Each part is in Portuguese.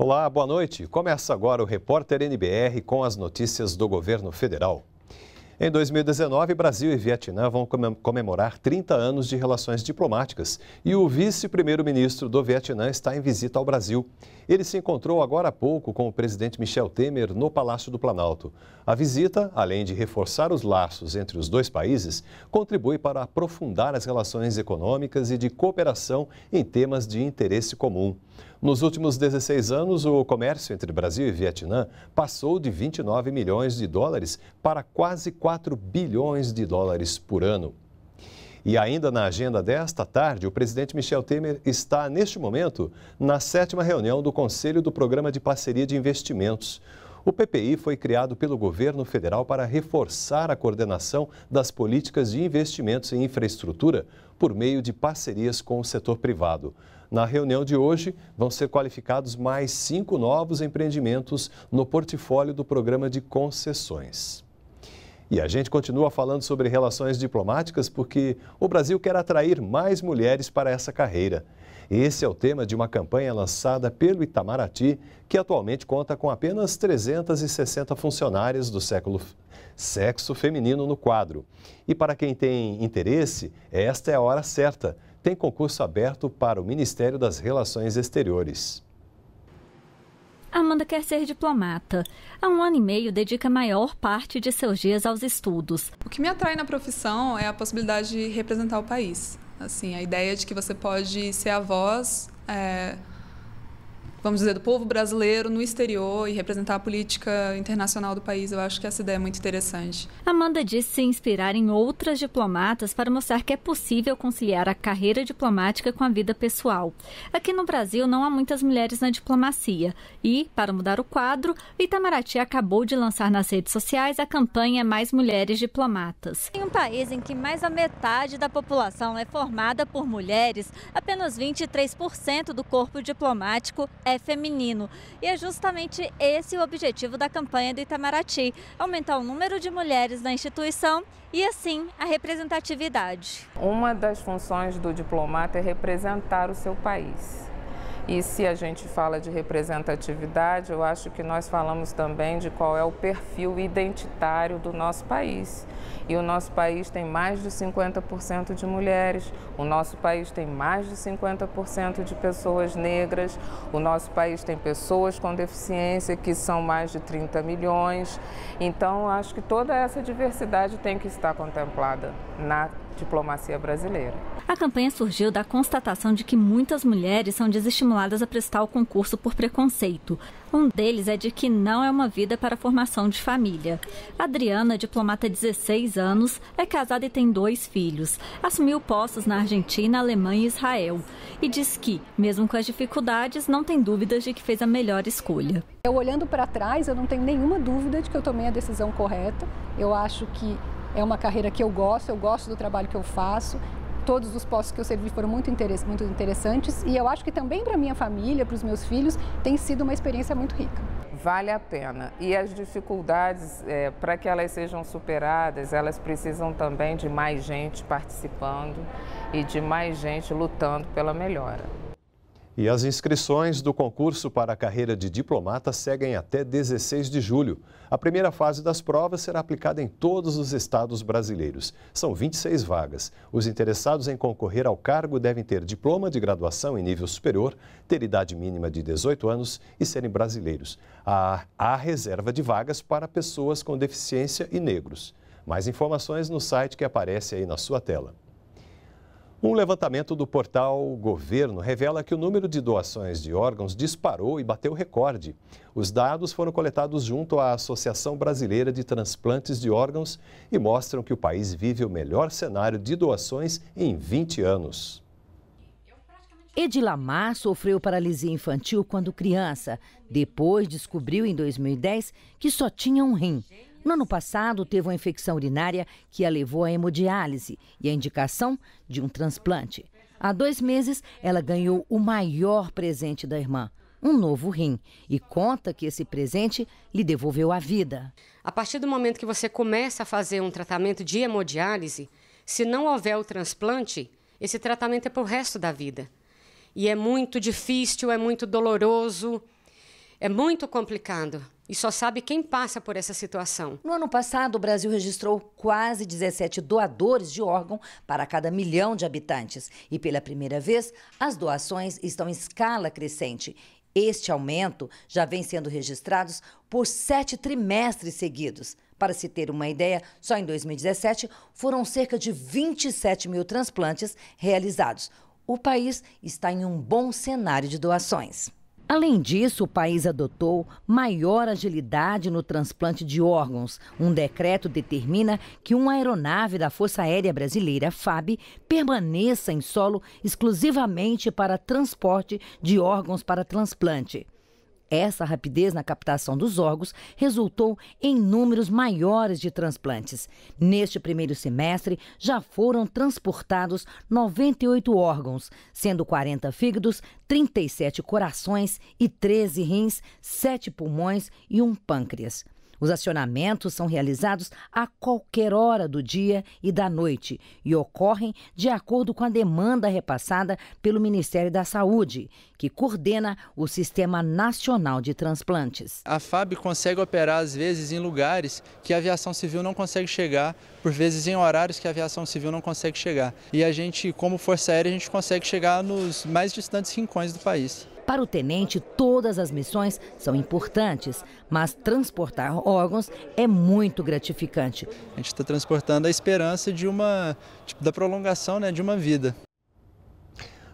Olá, boa noite. Começa agora o Repórter NBR com as notícias do governo federal. Em 2019, Brasil e Vietnã vão comemorar 30 anos de relações diplomáticas e o vice-primeiro-ministro do Vietnã está em visita ao Brasil. Ele se encontrou agora há pouco com o presidente Michel Temer no Palácio do Planalto. A visita, além de reforçar os laços entre os dois países, contribui para aprofundar as relações econômicas e de cooperação em temas de interesse comum. Nos últimos 16 anos, o comércio entre Brasil e Vietnã passou de 29 milhões de dólares para quase 4 bilhões de dólares por ano. E ainda na agenda desta tarde, o presidente Michel Temer está, neste momento, na sétima reunião do Conselho do Programa de Parceria de Investimentos. O PPI foi criado pelo governo federal para reforçar a coordenação das políticas de investimentos em infraestrutura por meio de parcerias com o setor privado. Na reunião de hoje, vão ser qualificados mais cinco novos empreendimentos no portfólio do programa de concessões. E a gente continua falando sobre relações diplomáticas porque o Brasil quer atrair mais mulheres para essa carreira. Esse é o tema de uma campanha lançada pelo Itamaraty, que atualmente conta com apenas 360 funcionárias do século sexo feminino no quadro. E para quem tem interesse, esta é a hora certa tem concurso aberto para o Ministério das Relações Exteriores. Amanda quer ser diplomata. Há um ano e meio dedica a maior parte de seus dias aos estudos. O que me atrai na profissão é a possibilidade de representar o país. Assim, a ideia de que você pode ser a voz é, vamos dizer, do povo brasileiro no exterior e representar a política internacional do país. Eu acho que essa ideia é muito interessante. Amanda disse se inspirar em outras diplomatas para mostrar que é possível conciliar a carreira diplomática com a vida pessoal. Aqui no Brasil não há muitas mulheres na diplomacia e, para mudar o quadro, Itamaraty acabou de lançar nas redes sociais a campanha Mais Mulheres Diplomatas. Em um país em que mais da metade da população é formada por mulheres, apenas 23% do corpo diplomático é feminino. E é justamente esse o objetivo da campanha do Itamaraty: aumentar o número de mulheres na instituição e, assim, a representatividade. Uma das funções do diplomata é representar o seu país. E se a gente fala de representatividade, eu acho que nós falamos também de qual é o perfil identitário do nosso país. E o nosso país tem mais de 50% de mulheres, o nosso país tem mais de 50% de pessoas negras, o nosso país tem pessoas com deficiência, que são mais de 30 milhões. Então, acho que toda essa diversidade tem que estar contemplada na diplomacia brasileira. A campanha surgiu da constatação de que muitas mulheres são desestimuladas a prestar o concurso por preconceito. Um deles é de que não é uma vida para a formação de família. Adriana, diplomata 16 anos, é casada e tem dois filhos. Assumiu postos na Argentina, Alemanha e Israel. E diz que, mesmo com as dificuldades, não tem dúvidas de que fez a melhor escolha. Eu olhando para trás, eu não tenho nenhuma dúvida de que eu tomei a decisão correta. Eu acho que é uma carreira que eu gosto, eu gosto do trabalho que eu faço, todos os postos que eu servi foram muito, interess muito interessantes e eu acho que também para minha família, para os meus filhos, tem sido uma experiência muito rica. Vale a pena. E as dificuldades, é, eh, para que elas sejam superadas, elas precisam também de mais gente participando e de mais gente lutando pela melhora. E as inscrições do concurso para a carreira de diplomata seguem até 16 de julho. A primeira fase das provas será aplicada em todos os estados brasileiros. São 26 vagas. Os interessados em concorrer ao cargo devem ter diploma de graduação em nível superior, ter idade mínima de 18 anos e serem brasileiros. Há, há reserva de vagas para pessoas com deficiência e negros. Mais informações no site que aparece aí na sua tela. Um levantamento do portal Governo revela que o número de doações de órgãos disparou e bateu recorde. Os dados foram coletados junto à Associação Brasileira de Transplantes de Órgãos e mostram que o país vive o melhor cenário de doações em 20 anos. Edilamar sofreu paralisia infantil quando criança. Depois descobriu em 2010 que só tinha um rim. No ano passado, teve uma infecção urinária que a levou à hemodiálise e à indicação de um transplante. Há dois meses, ela ganhou o maior presente da irmã, um novo rim, e conta que esse presente lhe devolveu a vida. A partir do momento que você começa a fazer um tratamento de hemodiálise, se não houver o transplante, esse tratamento é para o resto da vida. E é muito difícil, é muito doloroso, é muito complicado e só sabe quem passa por essa situação. No ano passado, o Brasil registrou quase 17 doadores de órgão para cada milhão de habitantes. E pela primeira vez, as doações estão em escala crescente. Este aumento já vem sendo registrado por sete trimestres seguidos. Para se ter uma ideia, só em 2017 foram cerca de 27 mil transplantes realizados. O país está em um bom cenário de doações. Além disso, o país adotou maior agilidade no transplante de órgãos. Um decreto determina que uma aeronave da Força Aérea Brasileira, FAB, permaneça em solo exclusivamente para transporte de órgãos para transplante. Essa rapidez na captação dos órgãos resultou em números maiores de transplantes. Neste primeiro semestre, já foram transportados 98 órgãos, sendo 40 fígados, 37 corações e 13 rins, 7 pulmões e um pâncreas. Os acionamentos são realizados a qualquer hora do dia e da noite e ocorrem de acordo com a demanda repassada pelo Ministério da Saúde, que coordena o Sistema Nacional de Transplantes. A FAB consegue operar, às vezes, em lugares que a aviação civil não consegue chegar, por vezes em horários que a aviação civil não consegue chegar. E a gente, como Força Aérea, a gente consegue chegar nos mais distantes rincões do país. Para o tenente, todas as missões são importantes, mas transportar órgãos é muito gratificante. A gente está transportando a esperança de uma tipo, da prolongação né, de uma vida.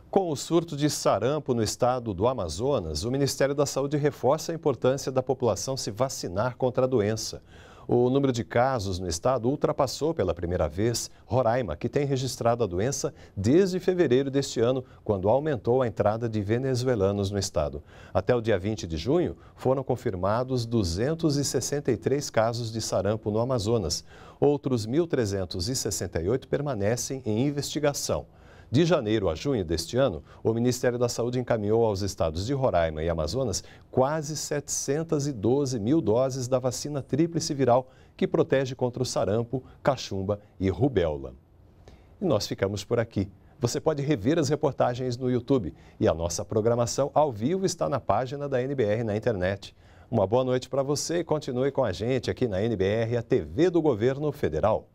Com o surto de sarampo no estado do Amazonas, o Ministério da Saúde reforça a importância da população se vacinar contra a doença. O número de casos no estado ultrapassou pela primeira vez Roraima, que tem registrado a doença desde fevereiro deste ano, quando aumentou a entrada de venezuelanos no estado. Até o dia 20 de junho, foram confirmados 263 casos de sarampo no Amazonas. Outros 1.368 permanecem em investigação. De janeiro a junho deste ano, o Ministério da Saúde encaminhou aos estados de Roraima e Amazonas quase 712 mil doses da vacina tríplice viral que protege contra o sarampo, cachumba e rubéola. E nós ficamos por aqui. Você pode rever as reportagens no YouTube e a nossa programação ao vivo está na página da NBR na internet. Uma boa noite para você e continue com a gente aqui na NBR, a TV do Governo Federal.